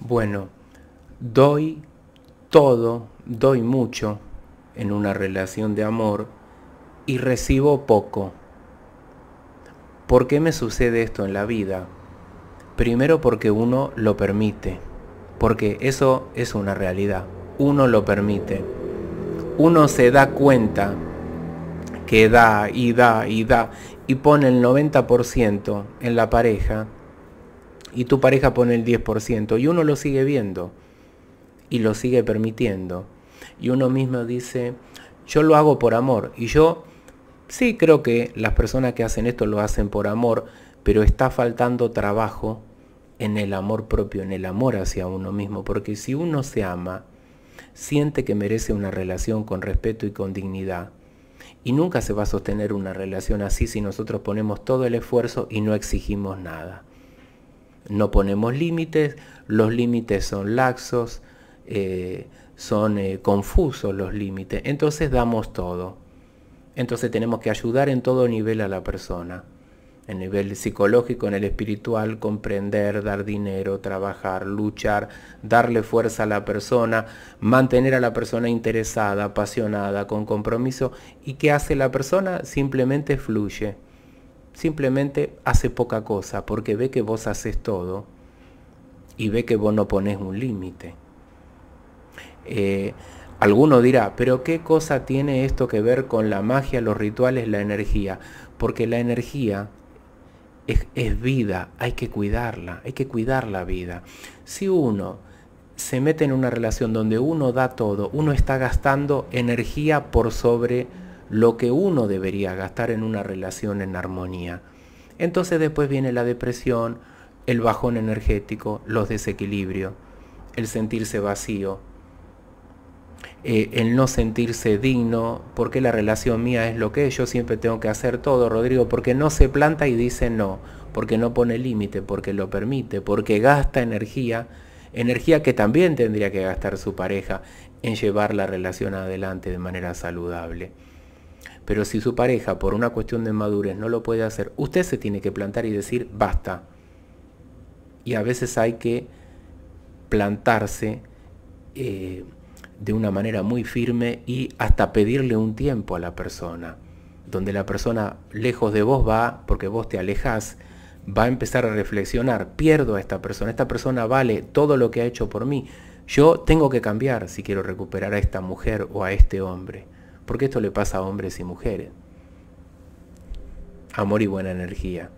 Bueno, doy todo, doy mucho en una relación de amor y recibo poco. ¿Por qué me sucede esto en la vida? Primero porque uno lo permite, porque eso es una realidad, uno lo permite. Uno se da cuenta que da y da y da y pone el 90% en la pareja y tu pareja pone el 10% y uno lo sigue viendo y lo sigue permitiendo. Y uno mismo dice, yo lo hago por amor. Y yo sí creo que las personas que hacen esto lo hacen por amor, pero está faltando trabajo en el amor propio, en el amor hacia uno mismo. Porque si uno se ama, siente que merece una relación con respeto y con dignidad. Y nunca se va a sostener una relación así si nosotros ponemos todo el esfuerzo y no exigimos nada no ponemos límites, los límites son laxos, eh, son eh, confusos los límites, entonces damos todo. Entonces tenemos que ayudar en todo nivel a la persona, en nivel psicológico, en el espiritual, comprender, dar dinero, trabajar, luchar, darle fuerza a la persona, mantener a la persona interesada, apasionada, con compromiso. ¿Y qué hace la persona? Simplemente fluye simplemente hace poca cosa porque ve que vos haces todo y ve que vos no pones un límite. Eh, alguno dirá, pero ¿qué cosa tiene esto que ver con la magia, los rituales, la energía? Porque la energía es, es, vida, hay que cuidarla, hay que cuidar la vida. Si uno se mete en una relación donde uno da todo, uno está gastando energía por sobre lo que uno debería gastar en una relación en armonía. Entonces después viene la depresión, el bajón energético, los desequilibrios, el sentirse vacío, eh, el no sentirse digno, porque la relación mía es lo que es, yo siempre tengo que hacer todo, Rodrigo, porque no se planta y dice no, porque no pone límite, porque lo permite, porque gasta energía, energía que también tendría que gastar su pareja en llevar la relación adelante de manera saludable. Pero si su pareja, por una cuestión de madurez, no lo puede hacer, usted se tiene que plantar y decir, basta. Y a veces hay que plantarse eh, de una manera muy firme y hasta pedirle un tiempo a la persona, donde la persona lejos de vos va, porque vos te alejas, va a empezar a reflexionar, pierdo a esta persona, esta persona vale todo lo que ha hecho por mí, yo tengo que cambiar si quiero recuperar a esta mujer o a este hombre. Porque esto le pasa a hombres y mujeres. Amor y buena energía.